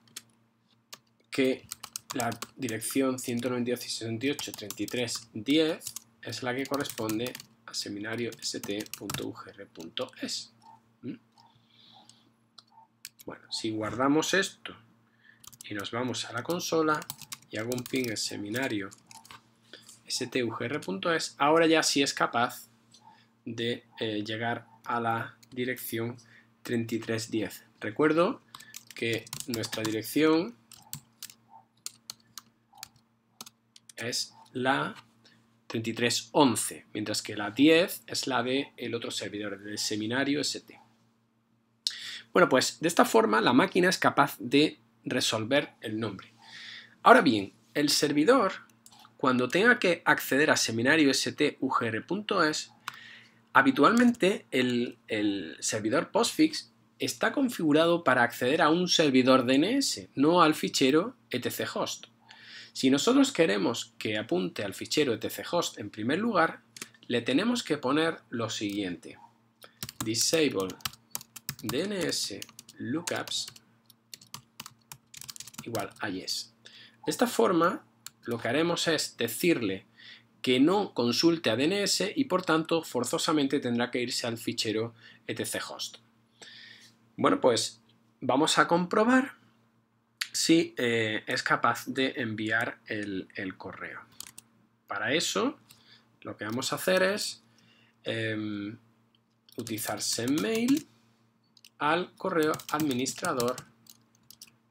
Speaker 1: que la dirección 192.168.33.10 es la que corresponde a seminario st.ugr.es. ¿Mm? Bueno, si guardamos esto y nos vamos a la consola y hago un ping en seminario stugr.es, ahora ya sí es capaz de eh, llegar a la dirección 3310. Recuerdo que nuestra dirección es la 3311, mientras que la 10 es la del el otro servidor, del seminario ST. Bueno, pues de esta forma la máquina es capaz de resolver el nombre. Ahora bien, el servidor, cuando tenga que acceder a seminario stugr.es, habitualmente el, el servidor postfix está configurado para acceder a un servidor DNS, no al fichero etchost. Si nosotros queremos que apunte al fichero host en primer lugar, le tenemos que poner lo siguiente. Disable DNS lookups igual a yes. De esta forma, lo que haremos es decirle que no consulte a DNS y por tanto forzosamente tendrá que irse al fichero etchost. Bueno, pues vamos a comprobar si eh, es capaz de enviar el, correo. Para eso, lo que vamos a hacer es em, utilizar sendmail al correo administrador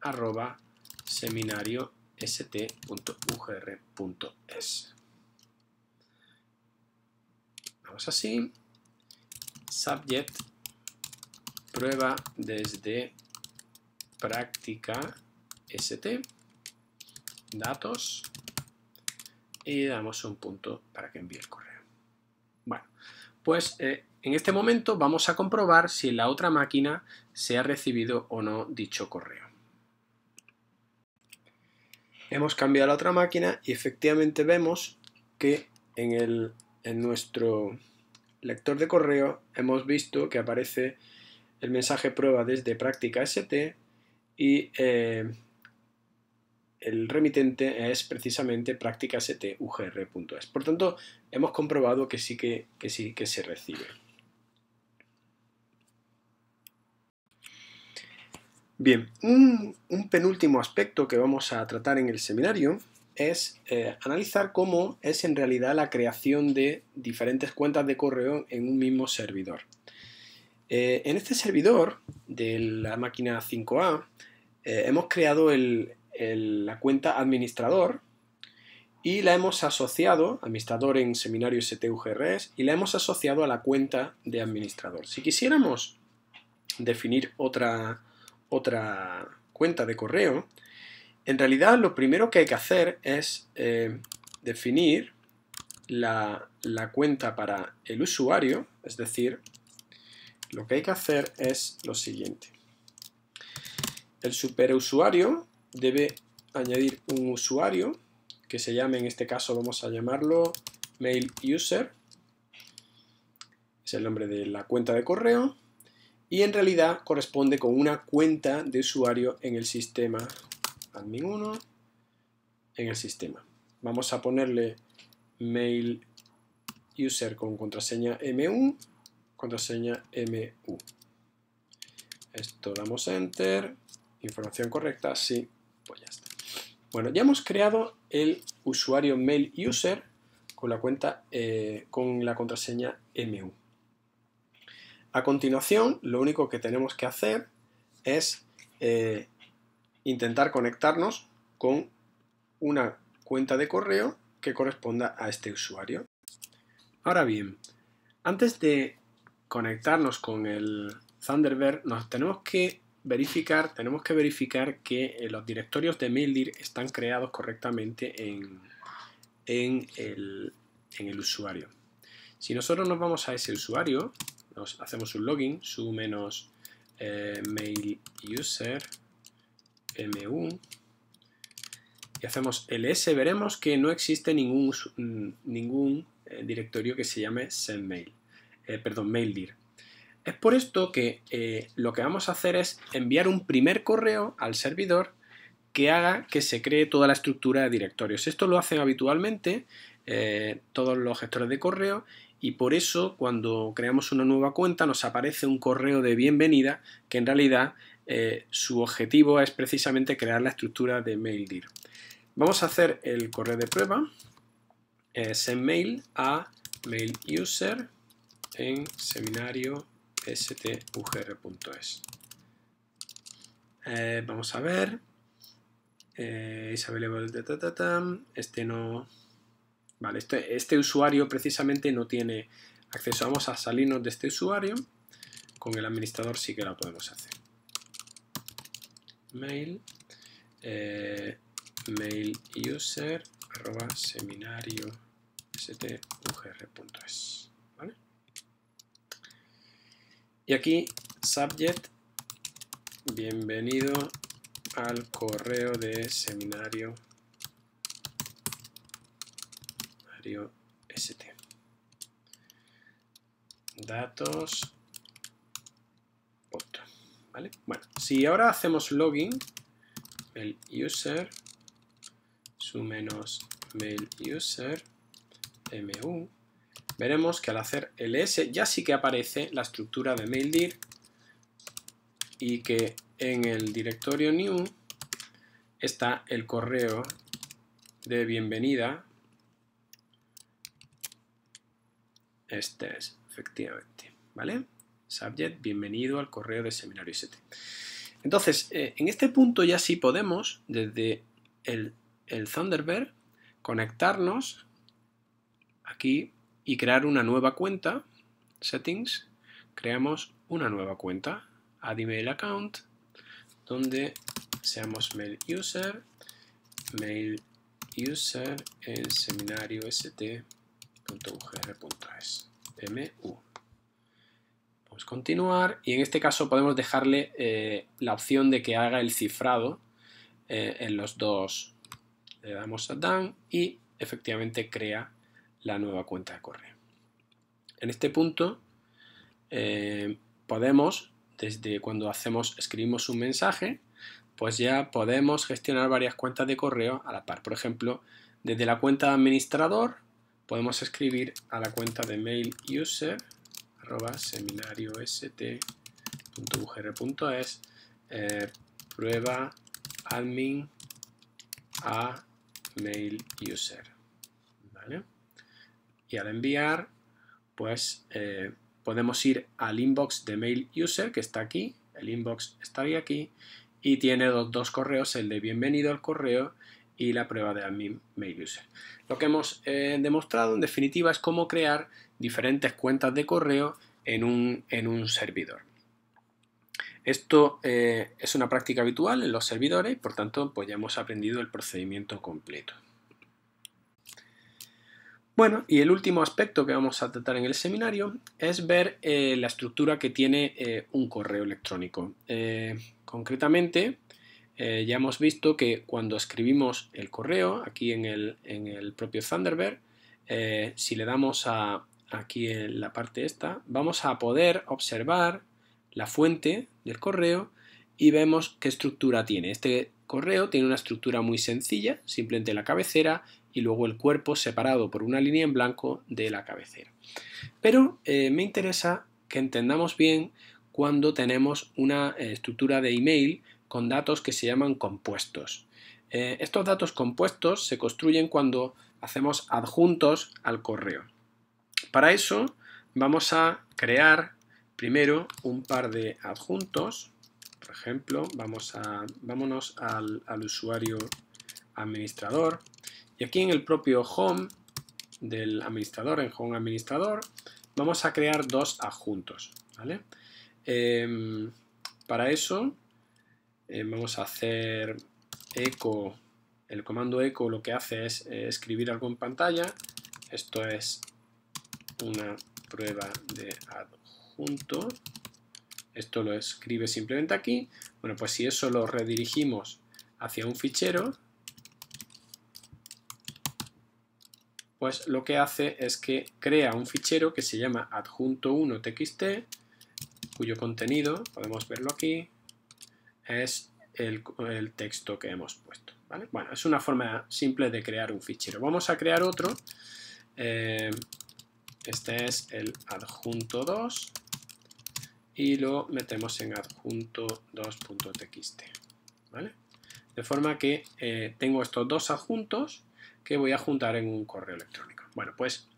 Speaker 1: arroba seminario st.ugr.es. Vamos así. Subject prueba desde práctica st datos y damos un punto para que envíe el correo. Bueno, pues eh, en este momento vamos a comprobar si en la otra máquina se ha recibido o no dicho correo. Hemos cambiado la otra máquina y efectivamente vemos que en, en nuestro lector de correo hemos visto que aparece el mensaje prueba desde práctica ST y eh, el remitente es precisamente practicastugr.es. Por tanto, hemos comprobado que sí que, sí que se recibe. Bien, un, penúltimo aspecto que vamos a tratar en el seminario es eh, analizar cómo es en realidad la creación de diferentes cuentas de correo en un mismo servidor. Eh, en este servidor de la máquina 5A eh, hemos creado el, la cuenta administrador y la hemos asociado, administrador en seminario STUGRES y la hemos asociado a la cuenta de administrador. Si quisiéramos definir otra, otra cuenta de correo, en realidad lo primero que hay que hacer es eh, definir la, la cuenta para el usuario, es decir, lo que hay que hacer es lo siguiente. El superusuario debe añadir un usuario que se llame, en este caso vamos a llamarlo mail user, es el nombre de la cuenta de correo, y en realidad corresponde con una cuenta de usuario en el sistema admin1, en el sistema. Vamos a ponerle mail user con contraseña mu, contraseña mu. Esto damos enter, información correcta, sí, bueno, ya hemos creado el usuario mail user con la cuenta eh, con la contraseña mu. A continuación, lo único que tenemos que hacer es eh, intentar conectarnos con una cuenta de correo que corresponda a este usuario. Ahora bien, antes de conectarnos con el Thunderbird, nos tenemos que verificar, tenemos que verificar que eh, los directorios de MailDir están creados correctamente en, el, usuario. Si nosotros nos vamos a ese usuario, nos hacemos un login, su menos eh, mail y hacemos ls, veremos que no existe ningún, ningún eh, directorio que se llame sendmail, eh, perdón, maildir. Es por esto que eh, lo que vamos a hacer es enviar un primer correo al servidor que haga que se cree toda la estructura de directorios. Esto lo hacen habitualmente eh, todos los gestores de correo y por eso cuando creamos una nueva cuenta nos aparece un correo de bienvenida que en realidad eh, su objetivo es precisamente crear la estructura de MailDir. Vamos a hacer el correo de prueba, send mail a mailuser en seminario stugr.es. Eh, vamos a ver. Eh, Este no. Vale, este, este, usuario precisamente no tiene acceso. Vamos a salirnos de este usuario. Con el administrador sí que la podemos hacer. Mail. Eh, mail user arroba seminario stugr.es y aquí, subject, bienvenido al correo de seminario Mario ST. Datos. ¿vale? Bueno, si ahora hacemos login, el user, su menos mail user, mu, veremos que al hacer ls ya sí que aparece la estructura de maildir y que en el directorio new está el correo de bienvenida. Este es, efectivamente, ¿vale? Subject, bienvenido al correo de seminario 7. Entonces, eh, en este punto ya sí podemos, desde el, el Thunderbird, conectarnos aquí y crear una nueva cuenta, settings, creamos una nueva cuenta, add email account, donde seamos mail user, mail user en seminario st.ugr.es, mu. Vamos continuar y en este caso podemos dejarle eh, la opción de que haga el cifrado eh, en los dos. Le damos a done y efectivamente crea la nueva cuenta de correo. En este punto eh, podemos, desde cuando hacemos, escribimos un mensaje, pues ya podemos gestionar varias cuentas de correo a la par. Por ejemplo, desde la cuenta de administrador podemos escribir a la cuenta de mail user arroba seminariost.ugr.es eh, prueba admin a mail user y al enviar, pues eh, podemos ir al inbox de mail user que está aquí, el inbox estaría aquí y tiene dos, correos, el de bienvenido al correo y la prueba de admin mail user. Lo que hemos eh, demostrado en definitiva es cómo crear diferentes cuentas de correo en un, en un servidor. Esto eh, es una práctica habitual en los servidores, por tanto, pues ya hemos aprendido el procedimiento completo. Bueno, y el último aspecto que vamos a tratar en el seminario es ver eh, la estructura que tiene eh, un correo electrónico. Eh, concretamente, ya hemos visto que cuando escribimos el correo aquí en el, propio Thunderbird, si le damos a, aquí en la parte esta, vamos a poder observar la fuente del correo y vemos qué estructura tiene. Este correo tiene una estructura muy sencilla, simplemente la cabecera, y luego el cuerpo separado por una línea en blanco de la cabecera. Pero eh, me interesa que entendamos bien cuando tenemos una eh, estructura de email con datos que se llaman compuestos. Eh, estos datos compuestos se construyen cuando hacemos adjuntos al correo. Para eso vamos a crear primero un par de adjuntos. Por ejemplo, vamos a, vámonos al usuario administrador y aquí en el propio home del administrador, en home administrador, vamos a crear dos adjuntos. ¿vale? Em, para eso em, vamos a hacer echo, el comando echo lo que hace es eh, escribir algo en pantalla, esto es una prueba de adjunto, esto lo escribe simplemente aquí, bueno pues si eso lo redirigimos hacia un fichero, pues lo que hace es que crea un fichero que se llama adjunto 1txt cuyo contenido, podemos verlo aquí, es el, texto que hemos puesto. Bueno, es una forma simple de crear un fichero. Vamos a crear otro. Eh, este es el adjunto 2 y lo metemos en adjunto 2.txt. ¿vale? De forma que eh, tengo estos dos adjuntos que voy a juntar en un correo electrónico. Bueno, pues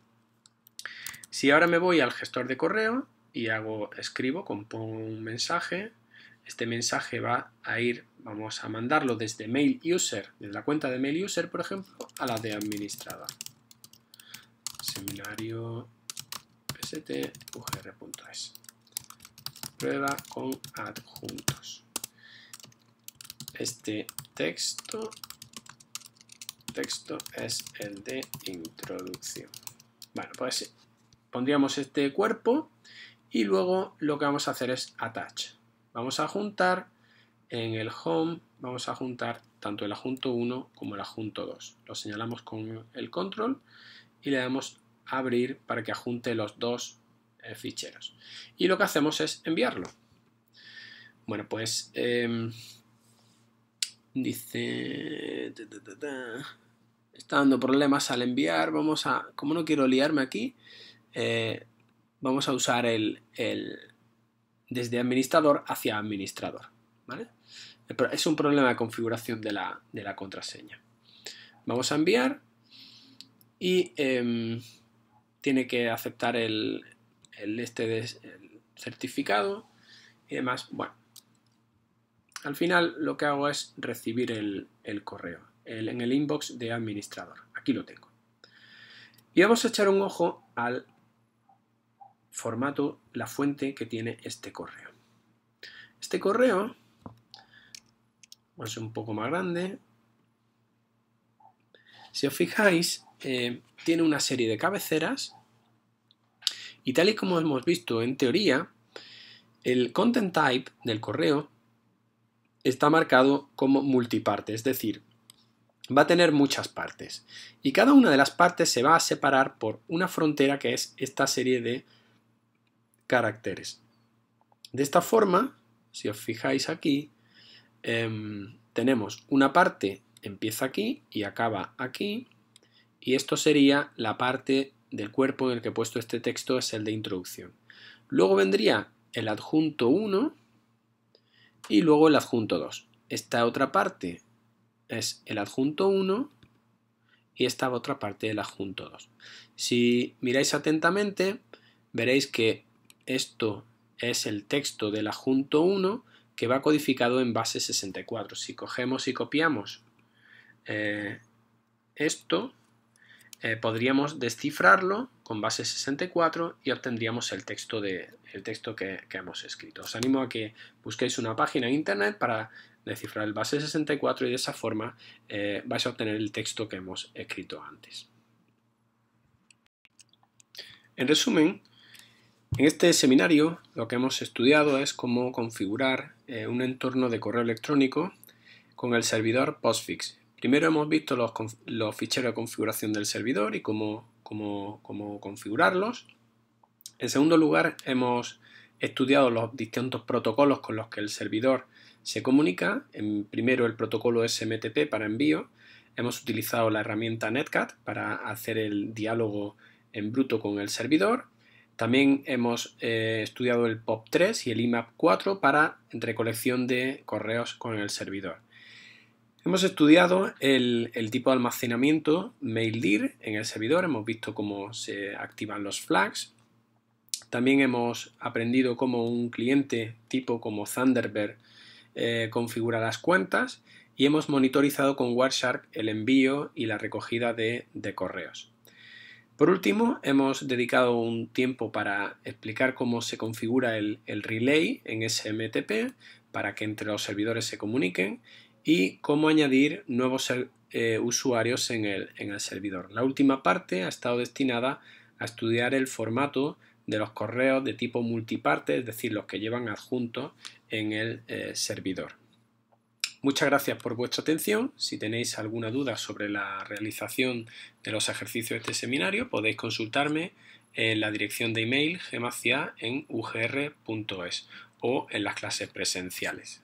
Speaker 1: si ahora me voy al gestor de correo y hago, escribo, compongo un mensaje, este mensaje va a ir, vamos a mandarlo desde mail user, desde la cuenta de mail user, por ejemplo, a la de administrada. Seminario stugr.es. Prueba con adjuntos. Este texto texto es el de introducción. Bueno, pues pondríamos este cuerpo y luego lo que vamos a hacer es attach. Vamos a juntar en el home, vamos a juntar tanto el adjunto 1 como el adjunto 2. Lo señalamos con el control y le damos abrir para que ajunte los dos eh, ficheros. Y lo que hacemos es enviarlo. Bueno, pues em, dice está dando problemas al enviar, vamos a, como no quiero liarme aquí, eh, vamos a usar el, el, desde administrador hacia administrador. ¿vale? Es un problema de configuración de la, de la contraseña. Vamos a enviar y em, tiene que aceptar el, el este certificado y demás. Bueno, al final lo que hago es recibir el correo en el inbox de administrador. Aquí lo tengo. Y vamos a echar un ojo al formato, la fuente que tiene este correo. Este correo es un poco más grande. Si os fijáis, eh, tiene una serie de cabeceras y tal y como hemos visto en teoría, el content type del correo está marcado como multiparte, es decir, va a tener muchas partes y cada una de las partes se va a separar por una frontera que es esta serie de caracteres. De esta forma, si os fijáis aquí, em, tenemos una parte empieza aquí y acaba aquí y esto sería la parte del cuerpo en el que he puesto este texto, es el de introducción. Luego vendría el adjunto 1 y luego el adjunto 2. Esta otra parte es el adjunto 1 y esta otra parte del adjunto 2. Si miráis atentamente, veréis que esto es el texto del adjunto 1 que va codificado en base 64. Si cogemos y copiamos eh, esto, eh, podríamos descifrarlo con base 64 y obtendríamos el texto, el texto que, que, hemos escrito. Os animo a que busquéis una página en internet para descifrar el base 64 y de esa forma eh, vais a obtener el texto que hemos escrito antes. En resumen, en este seminario lo que hemos estudiado es cómo configurar eh, un entorno de correo electrónico con el servidor Postfix. Primero hemos visto los, ficheros de configuración del servidor y cómo configurarlos. En segundo lugar, hemos estudiado los distintos protocolos con los que el servidor se comunica en, primero el protocolo SMTP para envío. Hemos utilizado la herramienta Netcat para hacer el diálogo en bruto con el servidor. También hemos eh, estudiado el POP3 y el IMAP4 para recolección de correos con el servidor. Hemos estudiado el, el, tipo de almacenamiento MailDir en el servidor, hemos visto cómo se activan los flags. También hemos aprendido cómo un cliente tipo como Thunderbird eh, configura las cuentas y hemos monitorizado con Wireshark el envío y la recogida de, correos. Por último, hemos dedicado un tiempo para explicar cómo se configura el, relay en SMTP para que entre los servidores se comuniquen y cómo añadir nuevos eh, usuarios en el servidor. La última parte ha estado destinada a estudiar el formato de los correos de tipo multiparte, es decir, los que llevan adjuntos en el eh, servidor. Muchas gracias por vuestra atención. Si tenéis alguna duda sobre la realización de los ejercicios de este seminario, podéis consultarme en la dirección de email gemacia en ugr.es o en las clases presenciales.